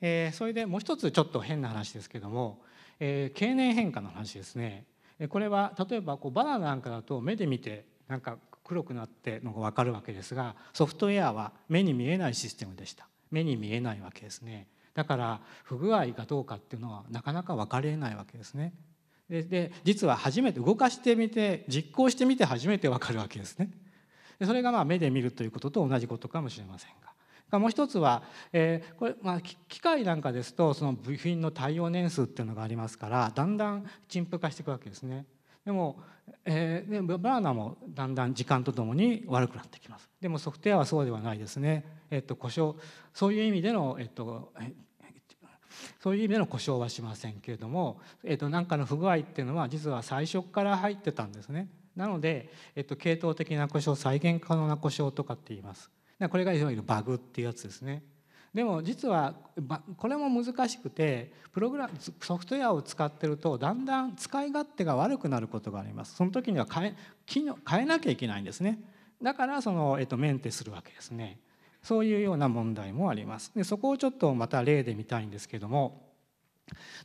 えー、それでもう一つちょっと変な話ですけども、えー、経年変化の話ですねこれは例えばこうバナナなんかだと目で見てなんか黒くなってのが分かるわけですがソフトウェアは目に見えないシステムでした目に見えないわけですねだから不具合かどうかっていうのはなかなか分かりえないわけですねでで実は初めて動かしてみて実行してみて初めて分かるわけですねでそれがまあ目で見るということと同じことかもしれませんがもう一つは、えー、これまあ機械なんかですとその部品の耐用年数っていうのがありますからだんだん陳腐化していくわけですねでも、えー、でバーナーもだんだん時間とともに悪くなってきますでもソフトウェアはそうではないですね、えっと、故障そういう意味での、えっと、そういう意味での故障はしませんけれども、えっと、何かの不具合っていうのは実は最初から入ってたんですねなので、えっと、系統的な故障再現可能な故障とかって言いますこれがいわゆるバグっていうやつですねでも実はこれも難しくてプログラムソフトウェアを使ってるとだんだん使い勝手が悪くなることがありますその時には変え機能変えなきゃいけないんですねだからその、えっと、メンテするわけですねそういうような問題もありますでそこをちょっとまた例で見たいんですけども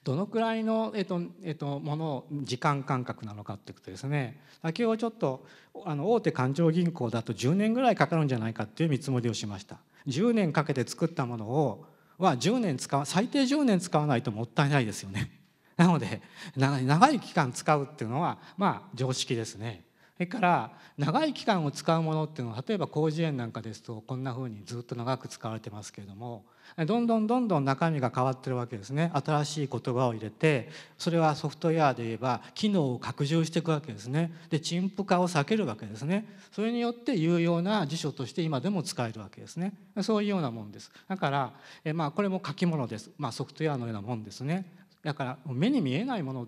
どのくらいの、えっとえっと、もの時間間隔なのかっていうことですね先ほどちょっとあの大手勘定銀行だと10年ぐらいかかるんじゃないかっていう見積もりをしました10年かけて作ったものをは10年使う最低10年使わないともったいないですよねなので長い期間使うっていうのはまあ常識ですねそれから長い期間を使うものっていうのは例えば広辞苑なんかですとこんなふうにずっと長く使われてますけれどもどんどんどんどん中身が変わってるわけですね新しい言葉を入れてそれはソフトウェアで言えば機能を拡充していくわけですねで陳腐化を避けるわけですねそれによって有用な辞書として今でも使えるわけですねそういうようなもんですだからえ、まあ、これも書き物です、まあ、ソフトウェアのようなもんですねだから目に見えないもの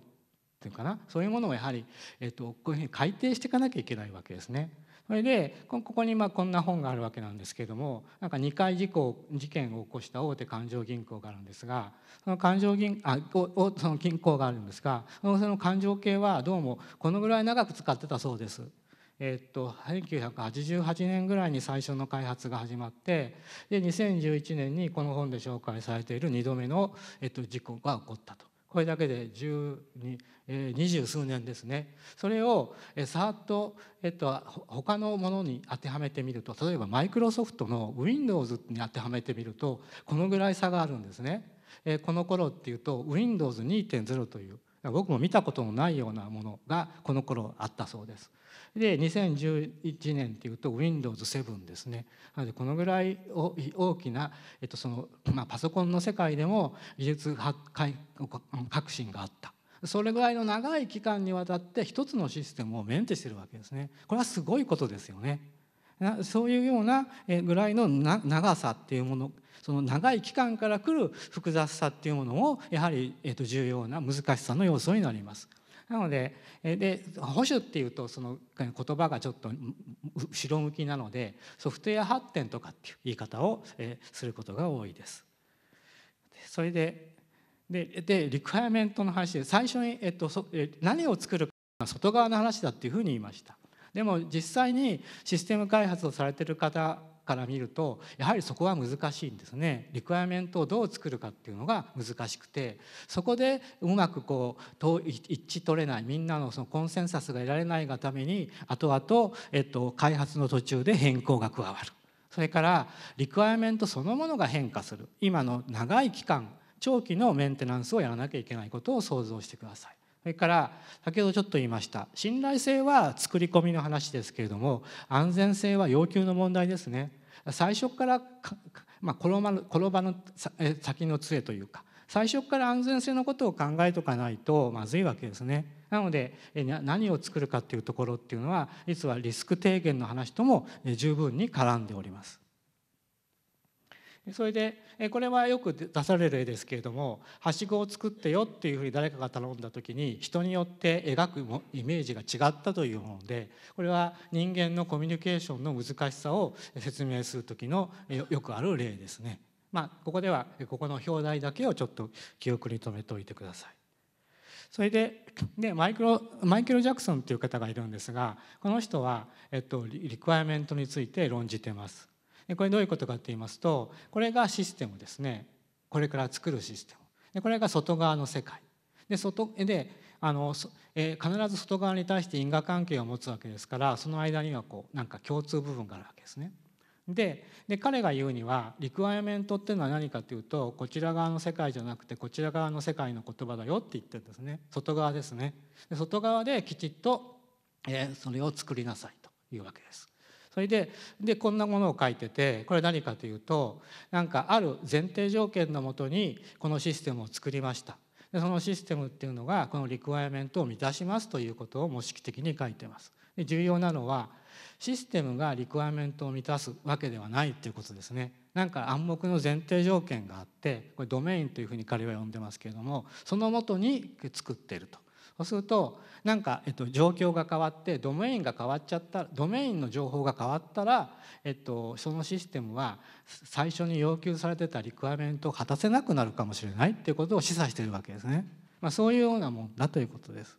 っていうかなそういうものをやはり、えーと、こういうふうに改定していかなきゃいけないわけですね。それでここにまこんな本があるわけなんですけれどもなんか2回事故事件を起こした大手環状銀行があるんですがその勘定銀あその銀行があるんですがその環状系はどうもこのぐらい長く使ってたそうです。えっと、1988年ぐらいに最初の開発が始まってで2011年にこの本で紹介されている2度目の、えっと、事故が起こったと。これだけで十二数年ですねそれをさっと、えっと、他のものに当てはめてみると例えばマイクロソフトの Windows に当てはめてみるとこのぐらい差があるんですね。この頃っていうと Windows2.0 という僕も見たことのないようなものがこの頃あったそうです。で2011年っていうと Windows7 ですねなのでこのぐらい大きな、えっとそのまあ、パソコンの世界でも技術革新があったそれぐらいの長い期間にわたって一つのシステムをメンテしてるわけですねこれはすごいことですよねなそういうようなぐらいの長さっていうものその長い期間から来る複雑さっていうものもやはり、えっと重要な難しさの要素になります。なのでで保守っていうとその言葉がちょっと後ろ向きなのでソフトウェア発展とかっていう言い方をすることが多いです。それでででリクエアメントの話で最初に、えっと、そ何を作るかは外側の話だっていうふうに言いました。でも実際にシステム開発をされてる方から見るとやはりそこは難しいんですねリクエアメントをどう作るかっていうのが難しくてそこでうまくこう一致取れないみんなのそのコンセンサスが得られないがために後々、えっと、開発の途中で変更が加わるそれからリクエアメントそのものが変化する今の長い期間長期のメンテナンスをやらなきゃいけないことを想像してください。それから先ほどちょっと言いました信頼性は作り込みの話ですけれども安全性は要求の問題ですね最初からまあ、転ばぬ転ばぬ先の杖というか最初から安全性のことを考えとかないとまずいわけですね。なので何を作るかっていうところっていうのは実はリスク低減の話とも十分に絡んでおります。それでこれはよく出される絵ですけれどもはしごを作ってよっていうふうに誰かが頼んだ時に人によって描くイメージが違ったというものでこれは人間のコミュニケーションの難しさを説明する時のよくある例ですね。まあ、ここではここの表題だけをちょっと記憶に留めておいてください。それででマイクロマイケル・ジャクソンという方がいるんですがこの人は、えっと、リクワイアメントについて論じてます。これどういうことかって言いますとこれがシステムですねこれから作るシステムでこれが外側の世界で外であの、えー、必ず外側に対して因果関係を持つわけですからその間にはこうなんか共通部分があるわけですね。で彼が言うにはリクワイアメントっていうのは何かというとこちら側の世界じゃなくてこちら側の世界の言葉だよって言ってるんですね外側ですねで外側できちっと、えー、それを作りなさいというわけですそれででこんなものを書いててこれ何かというとなんかある前提条件のもとにこのシステムを作りました。でそのシステムっていうのがこのリクワイアメントを満たしますということを模式的に書いてます。で重要なのはシステムがリクワイアメントを満たすわけではないっていうことですね。なんか暗黙の前提条件があってこれドメインというふうに彼は呼んでますけれどもそのもとに作っているとそうするとなんか、えっと、状況が変わってドメインが変わっちゃったドメインの情報が変わったら、えっと、そのシステムは最初に要求されてたリクアメントを果たせなくなるかもしれないっていうことを示唆してるわけですね。まあ、そういうようなもんだということです。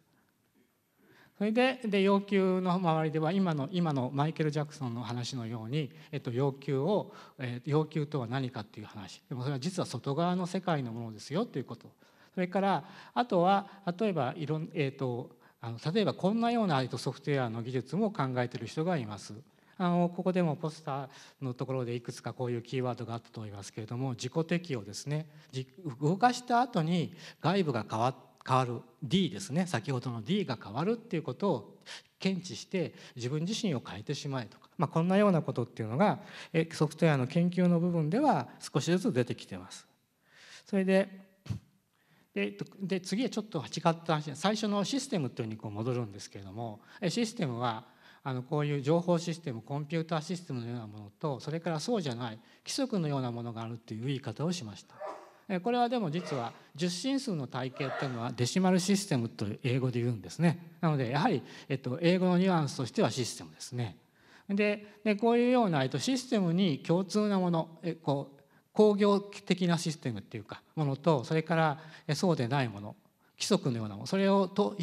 それでで要求の周りでは今の今のマイケル・ジャクソンの話のように、えっと、要求を、え要求とは何かっていう話でもそれは実は外側の世界のものですよということそれからあとは例えばいろん、えーと、あの例えばこんなようなソフトウェアの技術も考えてる人がいます。あのここでもポスターのところでいくつかこういうキーワードがあったと思いますけれども自己適用ですね動かした後に外部が変わ変わる D ですね先ほどの D が変わるっていうことを検知して自分自身を変えてしまえとか、まあ、こんなようなことっていうのがソフトウェアの研究の部分では少しずつ出てきてます。それででで次はちょっと違った話最初のシステムというにこう戻るんですけれどもシステムはあのこういう情報システムコンピューターシステムのようなものとそれからそうじゃない規則のようなものがあるという言い方をしました。これはでも実は十進数の体系というのはデシマルシステムと英語で言うんですねなのでやはり、えっと、英語のニュアンスとしてはシステムですねでこういうような、えっと、システムに共通なものえこう工業的なシステムっていうかものとそれからそうでないもの規則のようなものそれをと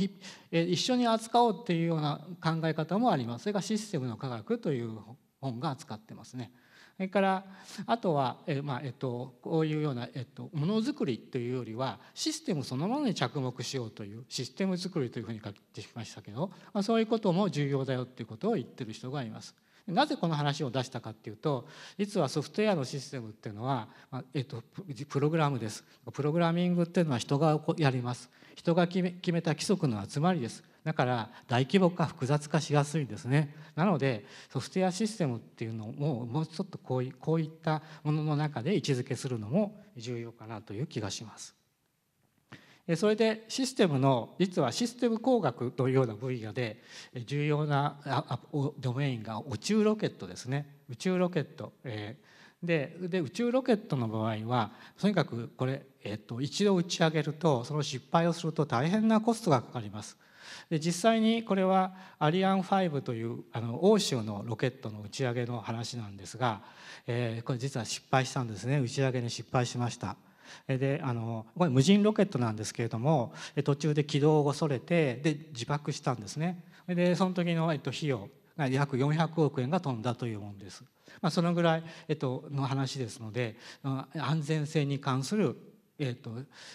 一緒に扱おうっていうような考え方もありますそれがシステムの科学という本が扱ってますね。それからあとは、えまあえっと、こういうような、えっと、ものづくりというよりはシステムそのものに着目しようというシステムづくりというふうに書いてきましたけど、まあ、そういうことも重要だよということを言ってる人がいます。なぜこの話を出したかっていうと実はソフトウェアのシステムっていうのは、まえっと、プログラムですプログラミングっていうのは人がやります人が決め決めた規則の集まりですだから大規模化複雑化しやすいですねなのでソフトウェアシステムっていうのをもうちょっとこういこういったものの中で位置づけするのも重要かなという気がします。それでシステムの実はシステム工学というような分野で重要なドメインが宇宙ロケットですね宇宙ロケット。えでで宇宙ロケットの場合はとにかくこれ、えっと、一度打ち上げるとその失敗をすると大変なコストがかかります。で実際にこれはアリアン5というあの欧州のロケットの打ち上げの話なんですが、えー、これ実は失敗したんですね打ち上げに失敗しました。であのこれ無人ロケットなんですけれども途中で軌道を恐れてで自爆したんですねでその時の、えっと、費用が約400億円が飛んだというものです、まあ、そのぐらい、えっと、の話ですので安全性に関する、えっと、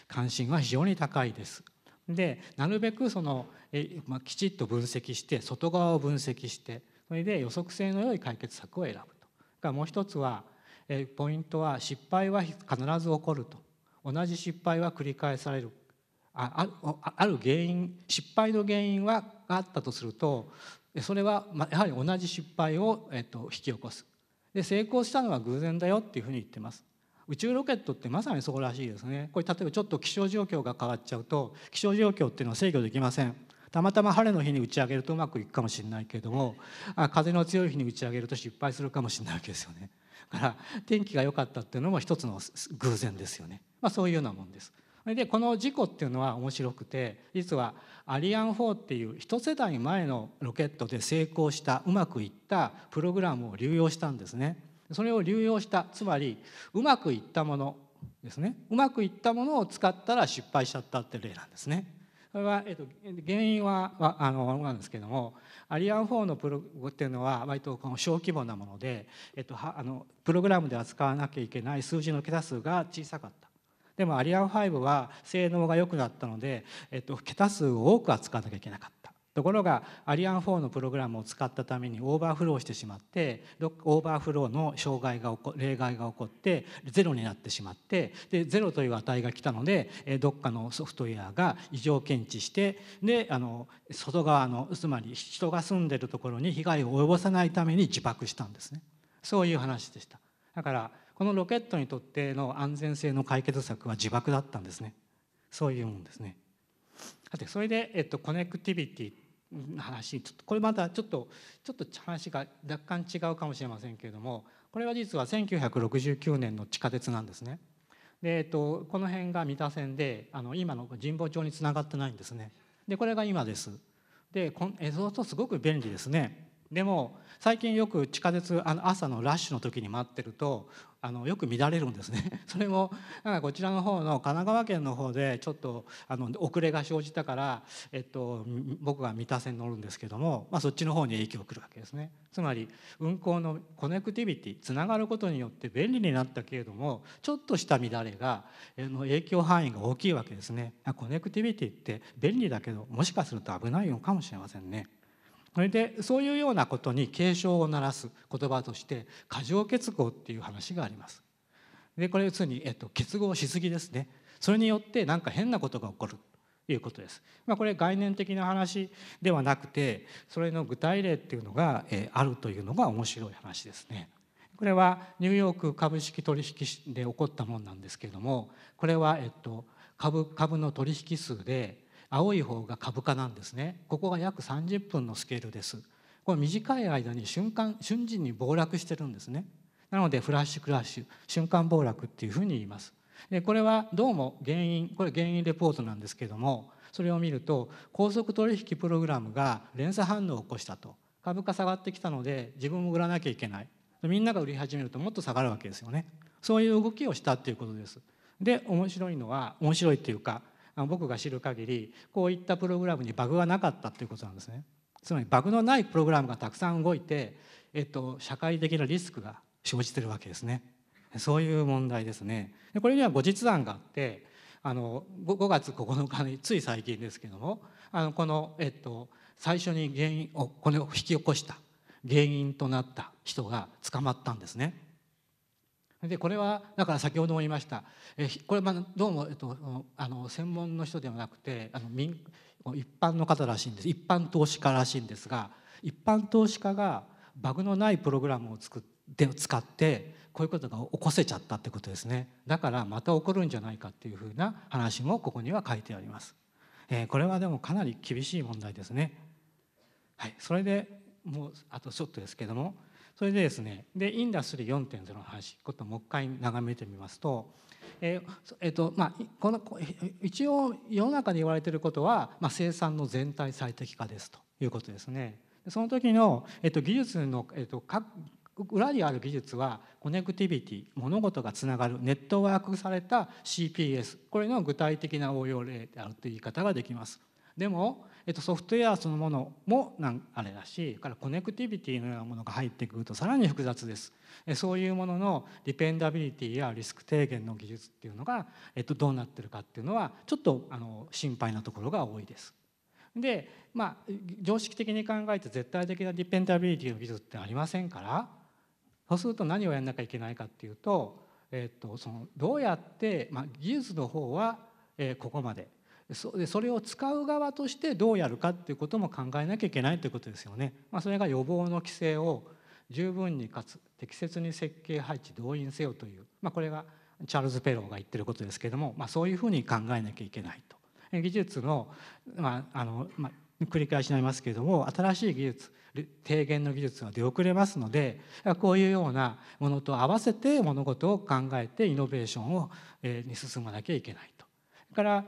関心は非常に高いです。でなるべくその、えまあ、きちっと分析して外側を分析してそれで予測性の良い解決策を選ぶと。もう一つはえポイントは失敗は必ず起こると同じ失敗は繰り返されるあある原因失敗の原因はあったとするとそれはやはり同じ失敗を、えっと、引き起こすで成功したのは偶然だよっていうふうに言ってます宇宙ロケットってまさにそこらしいですねこれ例えばちょっと気象状況が変わっちゃうと気象状況っていうのは制御できませんたまたま晴れの日に打ち上げるとうまくいくかもしれないけれども風の強い日に打ち上げると失敗するかもしれないわけですよねから 天気が良かったっていうのも一つの偶然ですよね、まあ、そういうようなもんです。でこの事故っていうのは面白くて実はアリアン4っていう一世代前のロケットで成功したうまくいったプログラムを流用したんですね。それを流用したつまりうまくいったものですねうまくいったものを使ったら失敗しちゃったって例なんですね。これは、えっと、原因はあのなんですけどもアリアン4のプログっていうのは割とこの小規模なもので、えっと、はあのプログラムで扱わなきゃいけない数字の桁数が小さかった。でもアリアン5は性能が良くなったので、えっと、桁数を多く扱わなきゃいけなかった。ところがアリアン4のプログラムを使ったためにオーバーフローしてしまってオーバーフローの障害が例外が起こってゼロになってしまってでゼロという値が来たのでどっかのソフトウェアが異常検知してであの外側のつまり人が住んでるところに被害を及ぼさないために自爆したんですねそういう話でした。だからこのロケットにとっての安全性の解決策は自爆だったんですねそういうもんですね。さてそれで、えっと、コネクティビティ話ちょっとこれまたちょっとちょっと話が若干違うかもしれませんけれどもこれは実は1969年の地下鉄なんですね。でえっと、この辺が三田線であの今の神保町につながってないんですね。でこれが今です。でこえそうするとすごく便利ですね。でも最近よく地下鉄あの朝のラッシュの時に待ってるとあのよく乱れるんですね それもなんかこちらの方の神奈川県の方でちょっとあの遅れが生じたから、えっと、僕が三田線に乗るんですけども、まあ、そっちの方に影響くるわけですねつまり運行のコネクティビティつながることによって便利になったけれどもちょっとした乱れがの影響範囲が大きいわけですねコネクティビティって便利だけどもしかすると危ないのかもしれませんね。それでそういうようなことに警鐘を鳴らす言葉として過剰結合っていう話があります。でこれ要するに、えっと、結合しすぎですねそれによって何か変なことが起こるということです。まあ、これ概念的な話ではなくてそれの具体例っていうのが、えあるというのが面白い話ですね。これはニューヨーク株式取引で起こったもんなんですけれどもこれは、えっと、株株の取引数で青い方が株価なんですねここが約30分のスケールですこれ短い間に瞬間瞬時に暴落してるんですねなのでフラッシュクラッシュ瞬間暴落っていうふうに言いますでこれはどうも原因これ原因レポートなんですけどもそれを見ると高速取引プログラムが連鎖反応を起こしたと株価下がってきたので自分も売らなきゃいけないみんなが売り始めるともっと下がるわけですよねそういう動きをしたっていうことですで面白いのは面白いっていうか僕が知る限りこういったプログラムにバグがなかったということなんですね。つまりバグのないプログラムがたくさん動いて、えっと、社会的なリスクが生じてるわけですね。そういう問題ですね。これには後日談があってあの 5, 月9日につい最近ですけどもあのこの、えっと、最初に原因をこれを引き起こした原因となった人が捕まったんですね。でこれはだから先ほども言いましたえこれはどうも、えっと、あの専門の人ではなくてあの民一般の方らしいんです一般投資家らしいんですが一般投資家がバグのないプログラムを作って使ってこういうことが起こせちゃったってことですねだからまた起こるんじゃないかっていうふうな話もここには書いてあります、えー、これはでもかなり厳しい問題ですねはいそれでもうあとちょっとですけどもそれでですねでインダストリー4.0の話っともう一回眺めてみますと,、えーえっとまあ、この一応世の中で言われていることは、まあ、生産の全体最適化ですということですね。その時の、えっと技術の、えっと各裏にある技術はコネクティビティ物事がつながるネットワークされた CPS これの具体的な応用例であるという言い方ができます。でもえっと、ソフトウェアそのものもなんあれだしからコネクティビティのようなものが入ってくるとさらに複雑ですそういうもののディペンダビリティやリスク低減の技術っていうのが、えっと、どうなってるかっていうのはちょっとあの心配なところが多いです。でまあ常識的に考えて絶対的なディペンダビリティの技術ってありませんからそうすると何をやんなきゃいけないかっていうと,、えっとそのどうやって、まあ、技術の方は、えここまでそれを使う側としてどうやるかっていうことも考えなきゃいけないということですよね。まあ、それが予防の規制を十分にかつ適切に設計配置動員せよという、まあ、これがチャールズ・ペローが言ってることですけども、まあ、そういうふうに考えなきゃいけないと。技術の,、まああのまあ、繰り返しになりますけれども新しい技術低減の技術は出遅れますのでこういうようなものと合わせて物事を考えてイノベーションを、えに進まなきゃいけないと。から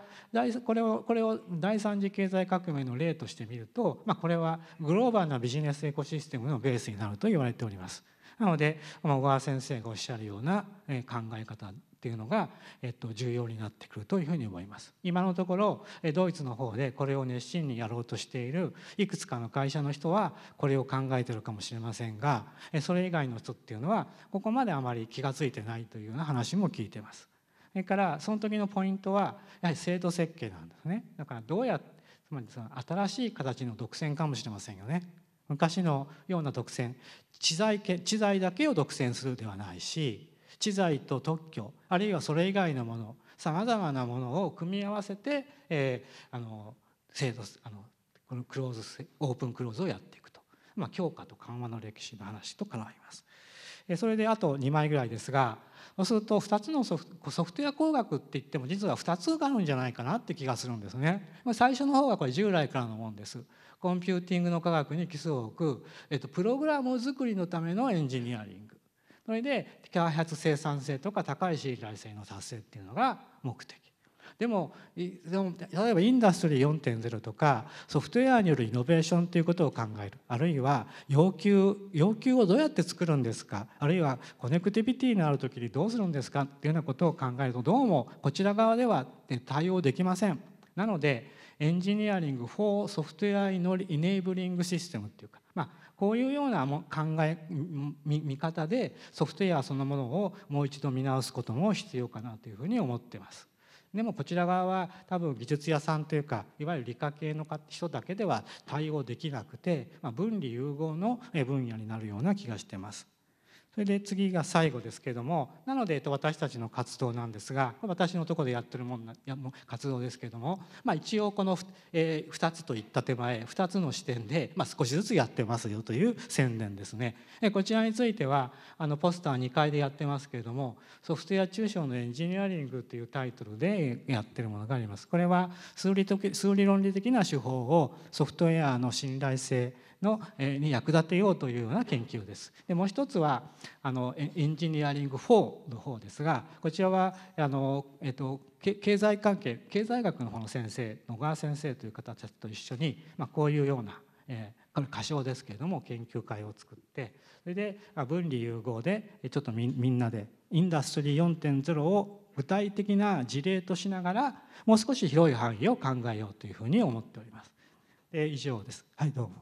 これをこれを第三次経済革命の例として見ると、まあ、これはグローバルなビジネスエコシステムのベースになると言われております。なので小川先生がおっしゃるような考え方っていうのが、えっと、重要になってくるというふうに思います。今のところドイツの方でこれを熱心にやろうとしているいくつかの会社の人はこれを考えてるかもしれませんがそれ以外の人っていうのはここまであまり気が付いてないというような話も聞いてます。それからその時のポイントはやはり制度設計なんですねだからどうやつまりその新しい形の独占かもしれませんよね昔のような独占知財知財だけを独占するではないし知財と特許あるいはそれ以外のものさまざまなものを組み合わせて、えー、あの制度あのこのクローズオープンクローズをやっていくと、まあ、強化と緩和の歴史の話と絡みます。それであと2枚ぐらいですがそうすると2つのソフトウェア工学って言っても実は2つがあるんじゃないかなって気がするんですね。最初の方がこれ従来からのものです。コンピューティングの科学に基礎を置く、えっと、プログラム作りのためのエンジニアリングそれで開発生産性とか高い信頼性の達成っていうのが目的。でも例えばインダストリー4.0とかソフトウェアによるイノベーションということを考えるあるいは要求要求をどうやって作るんですかあるいはコネクティビティのある時にどうするんですかっていうようなことを考えるとどうもこちら側では対応できません。なのでエンジニアリング・フォー・ソフトウェア・イネイブリング・システムっていうか、まあ、こういうような考え見方でソフトウェアそのものをもう一度見直すことも必要かなというふうに思ってます。でもこちら側は多分技術屋さんというかいわゆる理科系の人だけでは対応できなくて、まあ、分離融合の分野になるような気がしてます。それで次が最後ですけれどもなので私たちの活動なんですが私のところでやってるもんな活動ですけれども、まあ、一応この 2,、えー、2つといった手前2つの視点で、まあ、少しずつやってますよという宣伝ですね。こちらについてはあのポスター2階でやってますけれどもソフトウェア中小のエンジニアリングというタイトルでやってるものがあります。これは数理数理論理的な手法をソフトウェアの信頼性の、えに役立てようというような研究です。でもう一つはあのエンジニアリング4の方ですがこちらはあの、えっと、経済関係経済学の方の先生野川先生という方たちと一緒に、まあ、こういうような、えーこれ仮称ですけれども研究会を作ってそれで分離融合でちょっとみんなでインダストリー4.0を具体的な事例としながらもう少し広い範囲を考えようというふうに思っております。以上です。はいどうも